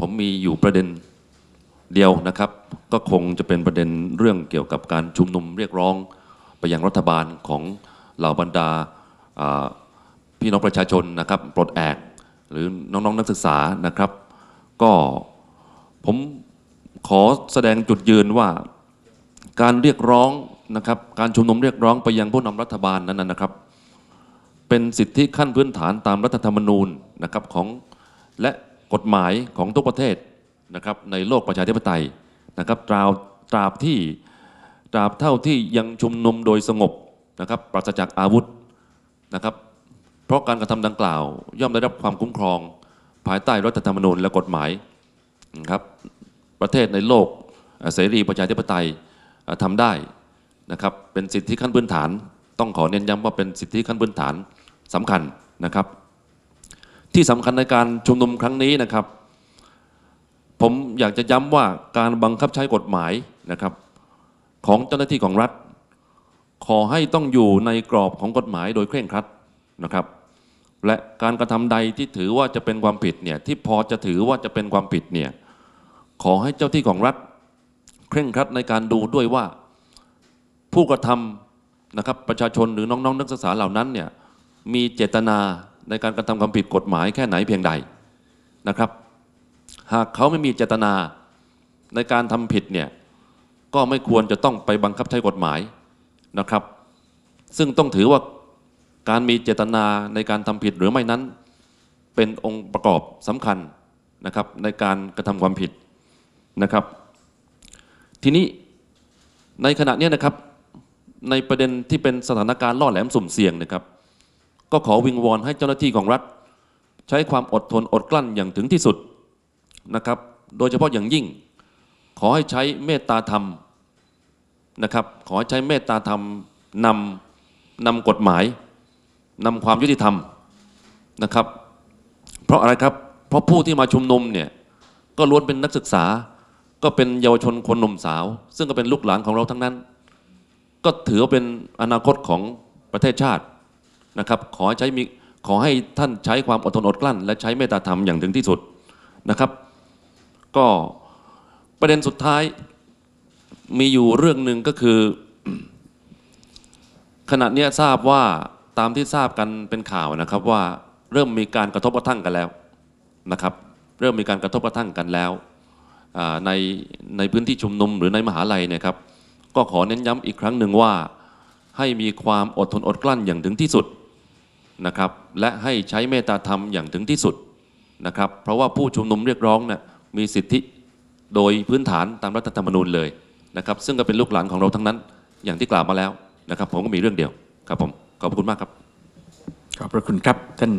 ผมมีอยู่ประเด็นเดียวนะครับ ก็คงจะเป็นประเด็นเรื่องเกี่ยวกับการชุมนุมเรียกร้องไปยังรัฐบาลของเหล่าบรรดาพี่น้องประชาชนนะครับ ปลดแอกหรือน้องๆนนักศึกษานะครับ ก็ผมขอแสดงจุดยืนว่าการเรียกร้องนะครับการชุมนุมเรียกร้องไปยังผู้นำรัฐบาลนั้นนะครับ เป็นสิทธิขั้นพื้นฐานตามรัฐธรรมนูญนะครับของและกฎหมายของทุกประเทศนะครับในโลกประชาธิปไตยนะครับ ตราบตราบที่ตราบเท่าที่ยังชุมนุมโดยสงบนะครับปราศจากอาวุธนะครับ เพราะการกระทำดังกล่าว ย่อมได้รับความคุ้มครอง ภายใต้รัฐธรรมนูญและกฎหมายนะครับ ประเทศในโลกเสรีประชาธิปไตยทำได้นะครับ เป็นสิทธิขั้นพื้นฐาน ต้องขอเน้นย้ำว่าเป็นสิทธิขั้นพื้นฐานสำคัญนะครับที่สำคัญในการชุมนุมครั้งนี้นะครับ ผมอยากจะย้ำว่าการบังคับใช้กฎหมายนะครับ ของเจ้าหน้าที่ของรัฐ ขอให้ต้องอยู่ในกรอบของกฎหมายโดยเคร่งครัดนะครับ และการกระทำใดที่ถือว่าจะเป็นความผิดเนี่ยที่พอจะถือว่าจะเป็นความผิดเนี่ยขอให้เจ้าที่ของรัฐ เคร่งครัดในการดูด้วยว่าผู้กระทำนะครับประชาชนหรือน้อง ๆนักศึกษาเหล่านั้นเนี่ยมีเจตนาในการกระทำความผิดกฎหมายแค่ไหนเพียงใดนะครับ หากเขาไม่มีเจตนาในการทำผิดเนี่ยก็ไม่ควรจะต้องไปบังคับใช้กฎหมายนะครับ ซึ่งต้องถือว่าการมีเจตนาในการทำผิดหรือไม่นั้น เป็นองค์ประกอบสำคัญนะครับในการกระทำความผิดนะครับ ทีนี้ในขณะนี้นะครับในประเด็นที่เป็นสถานการณ์ล่อแหลมสุ่มเสี่ยงนะครับก็ขอวิงวอนให้เจ้าหน้าที่ของรัฐ ใช้ความอดทนอดกลั้นอย่างถึงที่สุดนะครับ โดยเฉพาะอย่างยิ่ง ขอให้ใช้เมตตาธรรมนะครับ ขอให้ใช้เมตตาธรรมนำนำกฎหมายนำความยุติธรรมนะครับ เพราะอะไรครับ เพราะผู้ที่มาชุมนุมเนี่ยก็ล้วนเป็นนักศึกษา ก็เป็นเยาวชนคนหนุ่มสาว ซึ่งก็เป็นลูกหลานของเราทั้งนั้น ก็ถือเป็นอนาคตของประเทศชาตินะครับขอใช้มีขอให้ท่านใช้ความอดทนอดกลั้น และใช้เมตตาธรรมอย่างถึงที่สุดนะครับ ก็ประเด็นสุดท้ายมีอยู่เรื่องหนึ่งก็คือ ขณะนี้ทราบว่าตามที่ทราบกันเป็นข่าวนะครับว่าเริ่มมีการกระทบกระทั่งกันแล้วนะครับเริ่มมีการกระทบกระทั่งกันแล้วในในพื้นที่ชุมนุมหรือในมหาลัยนะครับก็ขอเน้นย้ำอีกครั้งหนึ่งว่าให้มีความอดทนอดกลั้นอย่างถึงที่สุดนะครับและให้ใช้เมตตาธรรมอย่างถึงที่สุดนะครับเพราะว่าผู้ชุมนุมเรียกร้องนะ่ยมีสิทธิโดยพื้นฐานตามรัฐธรรมนูญเลยนะครับซึ่งก็เป็นลูกหลานของเราทั้งนั้นอย่างที่กล่าวมาแล้วนะครับผมก็มีเรื่องเดียวครับผมขอบคุณมากครับ ขอบพระคุณครับท่าน